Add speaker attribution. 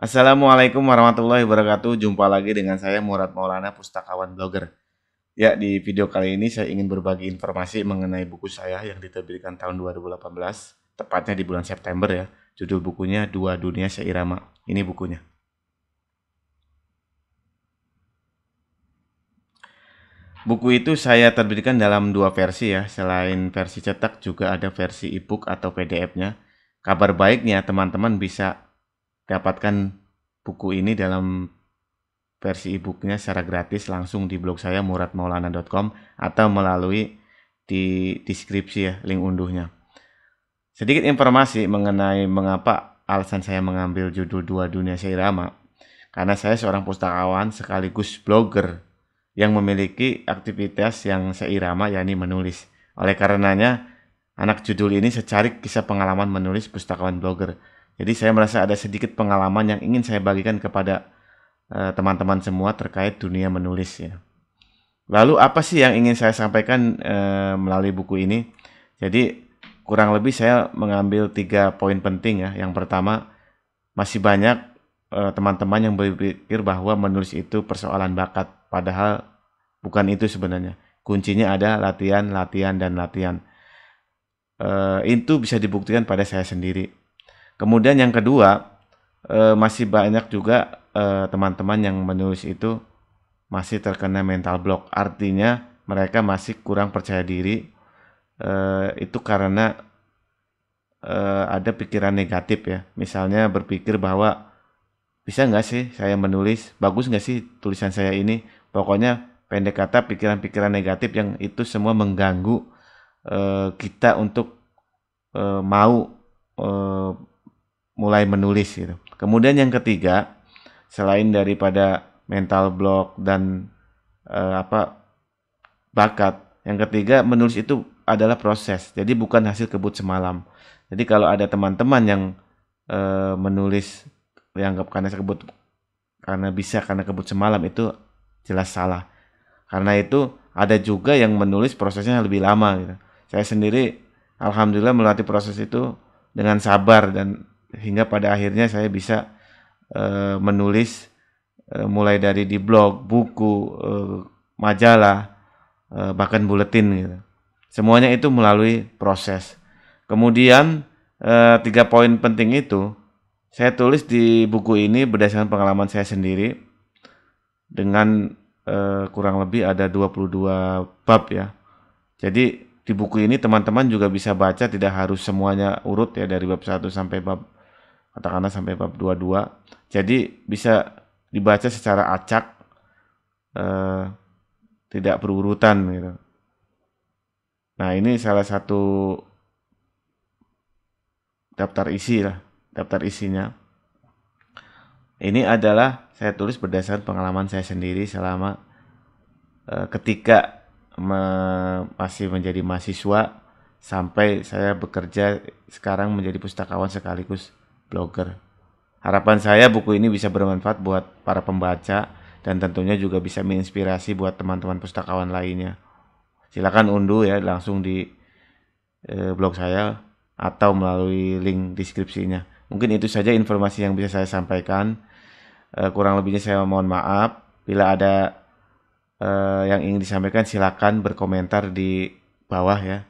Speaker 1: Assalamualaikum warahmatullahi wabarakatuh. Jumpa lagi dengan saya Murad Maulana, pustakawan blogger. Ya, di video kali ini saya ingin berbagi informasi mengenai buku saya yang diterbitkan tahun 2018, tepatnya di bulan September ya. Judul bukunya Dua Dunia Seirama. Ini bukunya. Buku itu saya terbitkan dalam dua versi ya. Selain versi cetak juga ada versi e atau PDF-nya. Kabar baiknya teman-teman bisa dapatkan buku ini dalam versi e-booknya secara gratis langsung di blog saya muratmaulana.com atau melalui di deskripsi ya link unduhnya. Sedikit informasi mengenai mengapa alasan saya mengambil judul Dua Dunia Seirama. Karena saya seorang pustakawan sekaligus blogger yang memiliki aktivitas yang seirama yakni menulis. Oleh karenanya, anak judul ini secarik kisah pengalaman menulis pustakawan blogger. Jadi saya merasa ada sedikit pengalaman yang ingin saya bagikan kepada eh, teman-teman uh, semua terkait dunia menulis ya. Lalu apa sih yang ingin saya sampaikan uh, melalui buku ini? Jadi kurang lebih saya mengambil tiga poin penting ya. Yang pertama masih banyak eh, teman-teman yang berpikir bahwa menulis itu persoalan bakat, padahal bukan itu sebenarnya. Kuncinya ada latihan, latihan, dan latihan. Uh, itu bisa dibuktikan pada saya sendiri Kemudian yang kedua, e, masih banyak juga eh, teman-teman yang menulis itu masih terkena mental block. Artinya mereka masih kurang percaya diri. E, itu karena e, ada pikiran negatif ya. Misalnya berpikir bahwa bisa nggak sih saya menulis? Bagus nggak sih tulisan saya ini? Pokoknya pendek kata pikiran-pikiran negatif yang itu semua mengganggu e, kita untuk e, mau mulai menulis gitu. Kemudian yang ketiga, selain daripada mental block dan uh, apa bakat, yang ketiga menulis itu adalah proses. Jadi bukan hasil kebut semalam. Jadi kalau ada teman-teman yang uh, menulis dianggap karena kebut karena bisa karena kebut semalam itu jelas salah. Karena itu ada juga yang menulis prosesnya lebih lama gitu. Saya sendiri alhamdulillah melatih proses itu dengan sabar dan hingga pada akhirnya saya bisa uh, menulis uh, mulai dari di blog, buku, uh, majalah, uh, bahkan buletin gitu. Semuanya itu melalui proses. Kemudian uh, tiga poin penting itu saya tulis di buku ini berdasarkan pengalaman saya sendiri dengan kurang lebih ada 22 bab ya. Jadi di buku ini teman-teman juga bisa baca tidak harus semuanya urut ya dari bab 1 sampai bab katakanlah sampai bab 22. Jadi bisa dibaca secara acak eh, tidak berurutan gitu. Nah, ini salah satu daftar isi lah, daftar isinya. Ini adalah saya tulis berdasarkan pengalaman saya sendiri selama eh, ketika me masih menjadi mahasiswa sampai saya bekerja sekarang menjadi pustakawan sekaligus blogger. Harapan saya buku ini bisa bermanfaat buat para pembaca dan tentunya juga bisa menginspirasi buat teman-teman pustakawan lainnya. Silakan unduh ya langsung di eh, blog saya atau melalui link deskripsinya. Mungkin itu saja informasi yang bisa saya sampaikan. Eh, kurang lebihnya saya mohon maaf. Bila ada eh, yang ingin disampaikan silakan berkomentar di bawah ya.